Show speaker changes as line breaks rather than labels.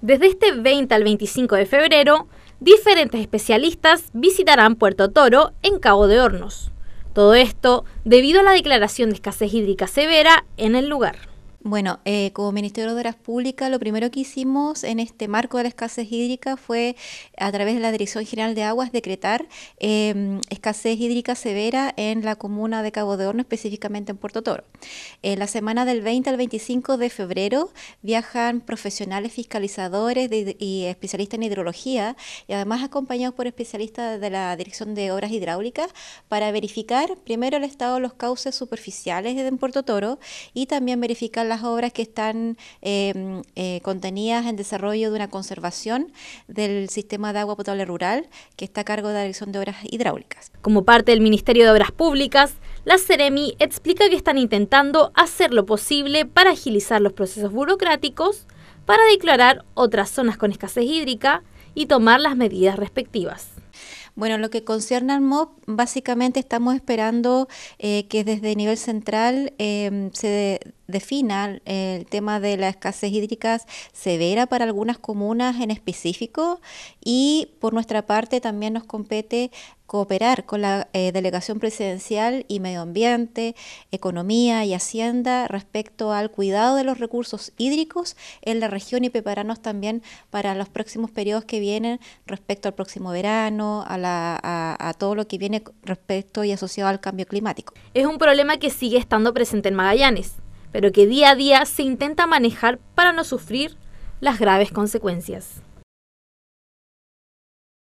Desde este 20 al 25 de febrero, diferentes especialistas visitarán Puerto Toro en Cabo de Hornos. Todo esto debido a la declaración de escasez
hídrica severa en el lugar. Bueno, eh, como Ministerio de Obras Públicas, lo primero que hicimos en este marco de la escasez hídrica fue, a través de la Dirección General de Aguas, decretar em, escasez hídrica severa en la comuna de Cabo de Horno, específicamente en Puerto Toro. En la semana del 20 al 25 de febrero viajan profesionales fiscalizadores y especialistas en hidrología, y además acompañados por especialistas de la Dirección de Obras Hidráulicas, para verificar primero el estado de los cauces superficiales en Puerto Toro y también verificar la las obras que están em, eh, contenidas en desarrollo de una conservación del sistema de agua potable rural que está a cargo de la Dirección de Obras Hidráulicas. Como parte del Ministerio de Obras Públicas, la CEREMI explica que están
intentando hacer lo posible para agilizar los procesos burocráticos, para
declarar otras zonas con escasez hídrica y tomar las medidas respectivas. Bueno, lo que concierne al MOP, básicamente estamos esperando eh, que desde nivel central em, se defina el tema de la escasez hídrica severa para algunas comunas en específico y por nuestra parte también nos compete cooperar con la eh, Delegación Presidencial y Medio Ambiente, Economía y Hacienda respecto al cuidado de los recursos hídricos en la región y prepararnos también para los próximos periodos que vienen respecto al próximo verano, a todo lo que viene respecto y asociado al cambio climático. Es un problema que sigue estando
presente en Magallanes pero que día a día se intenta manejar para no sufrir las graves consecuencias.